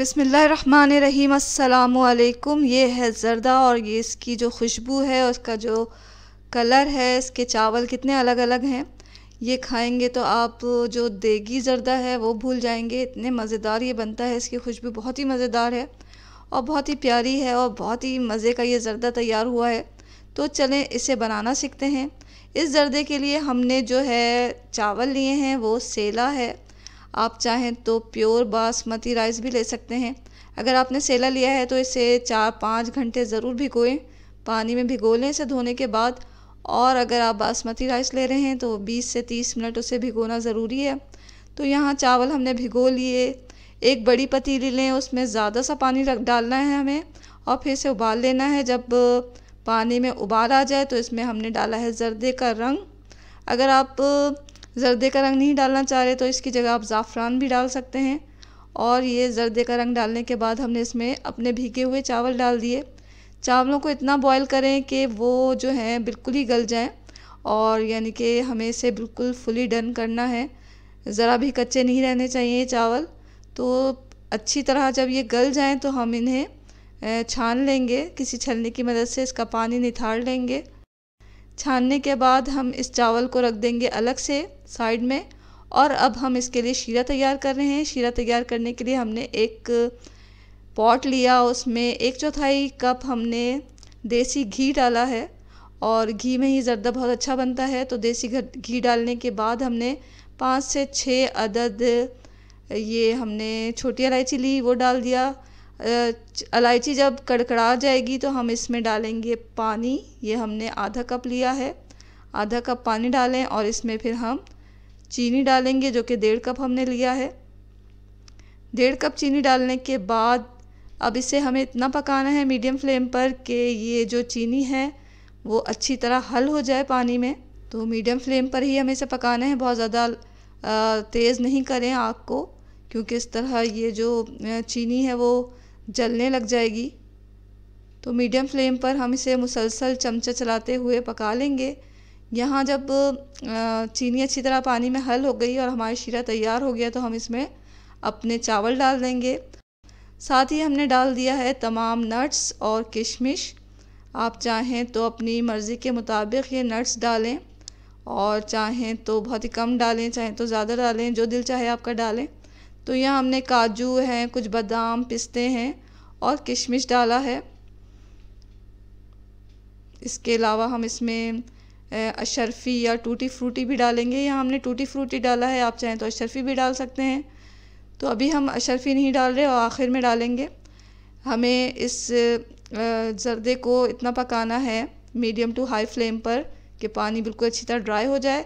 बिसमीम अल्लाम ये है ज़रदा और ये इसकी जो खुशबू है उसका जो कलर है इसके चावल कितने अलग अलग हैं ये खाएंगे तो आप जो देगी ज़रदा है वो भूल जाएंगे इतने मज़ेदार ये बनता है इसकी खुशबू बहुत ही मज़ेदार है और बहुत ही प्यारी है और बहुत ही मज़े का ये ज़रदा तैयार हुआ है तो चलें इसे बनाना सीखते हैं इस ज़रदे के लिए हमने जो है चावल लिए हैं वो सेला है आप चाहें तो प्योर बासमती राइस भी ले सकते हैं अगर आपने सेला लिया है तो इसे चार पाँच घंटे ज़रूर भिगोएं पानी में भिगो लें इसे धोने के बाद और अगर आप बासमती राइस ले रहे हैं तो 20 से 30 मिनट उसे भिगोना ज़रूरी है तो यहाँ चावल हमने भिगो लिए एक बड़ी पतीली लें उसमें ज़्यादा सा पानी रख डालना है हमें और फिर इसे उबाल लेना है जब पानी में उबाल आ जाए तो इसमें हमने डाला है जर्दे का रंग अगर आप जर्दे का रंग नहीं डालना चाह रहे तो इसकी जगह आप ज़ाफ़रान भी डाल सकते हैं और ये जर्दे का रंग डालने के बाद हमने इसमें अपने भीगे हुए चावल डाल दिए चावलों को इतना बॉयल करें कि वो जो है बिल्कुल ही गल जाएं और यानी कि हमें इसे बिल्कुल फुली डन करना है ज़रा भी कच्चे नहीं रहने चाहिए चावल तो अच्छी तरह जब ये गल जाएं तो हम इन्हें छान लेंगे किसी छलनी की मदद से इसका पानी निथार लेंगे छानने के बाद हम इस चावल को रख देंगे अलग से साइड में और अब हम इसके लिए शीरा तैयार कर रहे हैं शीरा तैयार करने के लिए हमने एक पॉट लिया उसमें एक चौथाई कप हमने देसी घी डाला है और घी में ही जर्दा बहुत अच्छा बनता है तो देसी घी डालने के बाद हमने पाँच से छः अदद ये हमने छोटी इलायची ली वो डाल दिया इलायची जब कड़कड़ा जाएगी तो हम इसमें डालेंगे पानी ये हमने आधा कप लिया है आधा कप पानी डालें और इसमें फिर हम चीनी डालेंगे जो कि डेढ़ कप हमने लिया है डेढ़ कप चीनी डालने के बाद अब इसे हमें इतना पकाना है मीडियम फ्लेम पर कि ये जो चीनी है वो अच्छी तरह हल हो जाए पानी में तो मीडियम फ्लेम पर ही हमें इसे पकाना है बहुत ज़्यादा तेज़ नहीं करें आग को क्योंकि इस तरह ये जो चीनी है वो जलने लग जाएगी तो मीडियम फ्लेम पर हम इसे मुसलसल चमचा चलाते हुए पका लेंगे यहाँ जब चीनी अच्छी तरह पानी में हल हो गई और हमारा शीरा तैयार हो गया तो हम इसमें अपने चावल डाल देंगे साथ ही हमने डाल दिया है तमाम नट्स और किशमिश आप चाहें तो अपनी मर्ज़ी के मुताबिक ये नट्स डालें और चाहें तो बहुत ही कम डालें चाहें तो ज़्यादा डालें जो दिल चाहे आपका डालें तो यहाँ हमने काजू हैं कुछ बादाम पिस्ते हैं और किशमिश डाला है इसके अलावा हम इसमें अशरफी या टूटी फ्रूटी भी डालेंगे यहाँ हमने टूटी फ्रूटी डाला है आप चाहें तो अशरफी भी डाल सकते हैं तो अभी हम अशरफी नहीं डाल रहे और आखिर में डालेंगे हमें इस जर्दे को इतना पकाना है मीडियम टू हाई फ्लेम पर कि पानी बिल्कुल अच्छी तरह ड्राई हो जाए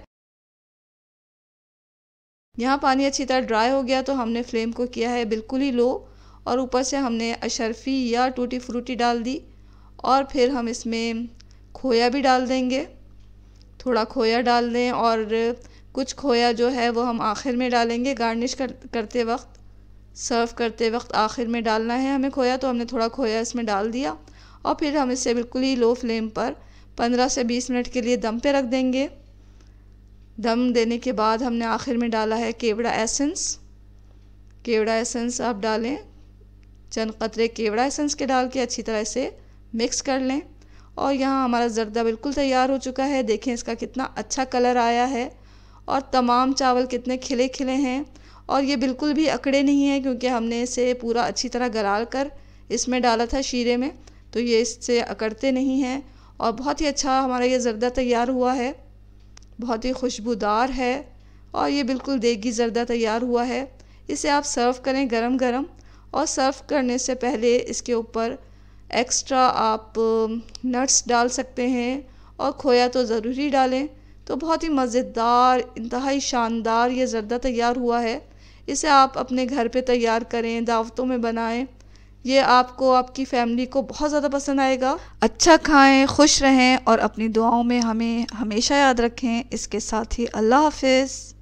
यहाँ पानी अच्छी तरह ड्राई हो गया तो हमने फ्लेम को किया है बिल्कुल ही लो और ऊपर से हमने अशरफी या टूटी फ्रूटी डाल दी और फिर हम इसमें खोया भी डाल देंगे थोड़ा खोया डाल दें और कुछ खोया जो है वो हम आखिर में डालेंगे गार्निश कर, करते वक्त सर्व करते वक्त आखिर में डालना है हमें खोया तो हमने थोड़ा खोया इसमें डाल दिया और फिर हम इसे बिल्कुल ही लो फ्लेम पर 15 से 20 मिनट के लिए दम पे रख देंगे दम देने के बाद हमने आखिर में डाला है केवड़ा एसेंस केवड़ा एसेंस आप डालें चंद कतरे केवड़ा एसेंस के डाल के अच्छी तरह से मिक्स कर लें और यहाँ हमारा जर्दा बिल्कुल तैयार हो चुका है देखें इसका कितना अच्छा कलर आया है और तमाम चावल कितने खिले खिले हैं और ये बिल्कुल भी अकड़े नहीं हैं क्योंकि हमने इसे पूरा अच्छी तरह गलाल कर इसमें डाला था शीरे में तो ये इससे अकड़ते नहीं हैं और बहुत ही अच्छा हमारा ये जर्दा तैयार हुआ है बहुत ही खुशबूदार है और ये बिल्कुल देगी जर्दा तैयार हुआ है इसे आप सर्व करें गरम गरम और सर्व करने से पहले इसके ऊपर एक्स्ट्रा आप नट्स डाल सकते हैं और खोया तो ज़रूरी डालें तो बहुत ही मज़ेदार इंतहाई शानदार ये जर्दा तैयार हुआ है इसे आप अपने घर पे तैयार करें दावतों में बनाएं ये आपको आपकी फैमिली को बहुत ज़्यादा पसंद आएगा अच्छा खाएं खुश रहें और अपनी दुआओं में हमें हमेशा याद रखें इसके साथ ही अल्लाह हाफिज़